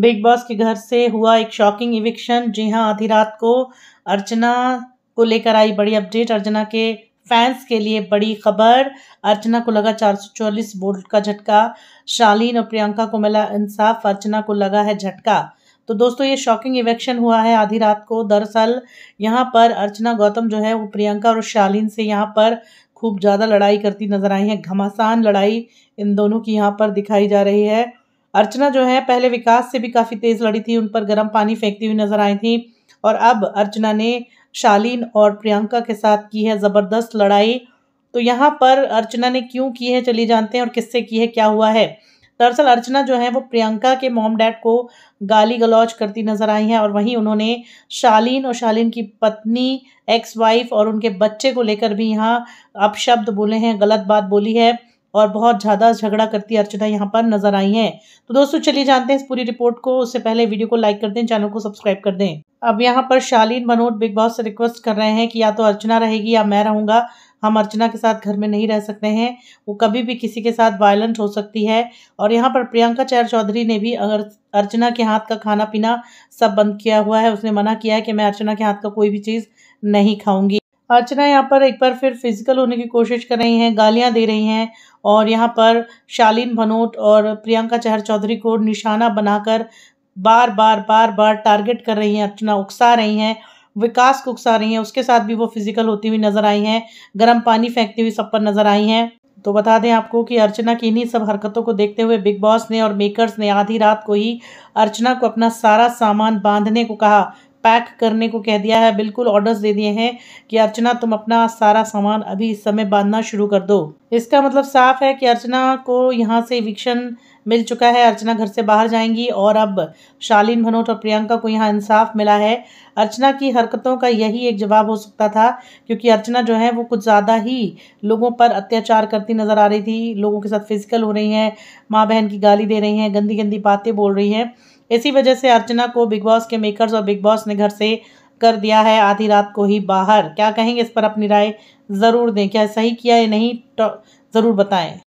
big Boss के घर से हुआ एक शॉकिंग इविक्शन जी हाँ आधी रात को अर्चना को लेकर आई बड़ी अपडेट अर्चना के फैंस के लिए बड़ी खबर अर्चना को लगा चार वोल्ट का झटका शालीन और प्रियंका को मिला इंसाफ अर्चना को लगा है झटका तो दोस्तों ये शॉकिंग इवेक्शन हुआ है आधी रात को दरअसल यहाँ पर अर्चना गौतम जो है वो प्रियंका और शालीन से यहाँ पर खूब ज़्यादा लड़ाई करती नजर आई है घमासान लड़ाई इन दोनों की यहाँ पर दिखाई जा रही है अर्चना जो है पहले विकास से भी काफ़ी तेज़ लड़ी थी उन पर गर्म पानी फेंकती हुई नजर आई थी और अब अर्चना ने शालीन और प्रियंका के साथ की है ज़बरदस्त लड़ाई तो यहाँ पर अर्चना ने क्यों की है चलिए जानते हैं और किससे की है क्या हुआ है दरअसल अर्चना जो है वो प्रियंका के मॉम डैड को गाली गलौज करती नजर आई हैं और वहीं उन्होंने शालीन और शालीन की पत्नी एक्स वाइफ और उनके बच्चे को लेकर भी यहाँ अपशब्द बोले हैं गलत बात बोली है और बहुत ज़्यादा झगड़ा करती अर्चना यहाँ पर नजर आई हैं तो दोस्तों चलिए जानते हैं इस पूरी रिपोर्ट को उससे पहले वीडियो को लाइक कर दें चैनल को सब्सक्राइब कर दें अब यहाँ पर शालीन मनोज बिग बॉस से रिक्वेस्ट कर रहे हैं कि या तो अर्चना रहेगी या मैं रहूँगा हम अर्चना के साथ घर में नहीं रह सकते हैं वो कभी भी किसी के साथ वायलेंट हो सकती है और यहाँ पर प्रियंका चैर चौधरी ने भी अर्चना के हाथ का खाना पीना सब बंद किया हुआ है उसने मना किया है कि मैं अर्चना के हाथ का कोई भी चीज़ नहीं खाऊंगी अर्चना यहाँ पर एक बार फिर फिजिकल होने की कोशिश कर रही हैं गालियाँ दे रही हैं और यहाँ पर शालीन भनोट और प्रियंका चहर चौधरी को निशाना बनाकर बार बार बार बार टारगेट कर रही हैं अर्चना उकसा रही हैं विकास को उकसा रही हैं उसके साथ भी वो फिजिकल होती हुई नजर आई हैं गर्म पानी फेंकती हुई सब पर नजर आई हैं तो बता दें आपको कि अर्चना की इन्हीं सब हरकतों को देखते हुए बिग बॉस ने और मेकर्स ने आधी रात को ही अर्चना को अपना सारा सामान बांधने को कहा पैक करने को कह दिया है बिल्कुल ऑर्डर्स दे दिए हैं कि अर्चना तुम अपना सारा सामान अभी इस समय बांधना शुरू कर दो इसका मतलब साफ है कि अर्चना को यहाँ से इविक्शन मिल चुका है अर्चना घर से बाहर जाएंगी और अब शालीन भनोट और प्रियंका को यहाँ इंसाफ मिला है अर्चना की हरकतों का यही एक जवाब हो सकता था क्योंकि अर्चना जो है वो कुछ ज़्यादा ही लोगों पर अत्याचार करती नज़र आ रही थी लोगों के साथ फिजिकल हो रही हैं माँ बहन की गाली दे रही हैं गंदी गंदी बातें बोल रही हैं इसी वजह से अर्चना को बिग बॉस के मेकर्स और बिग बॉस ने घर से कर दिया है आधी रात को ही बाहर क्या कहेंगे इस पर अपनी राय ज़रूर दें क्या सही किया या नहीं तो ज़रूर बताएं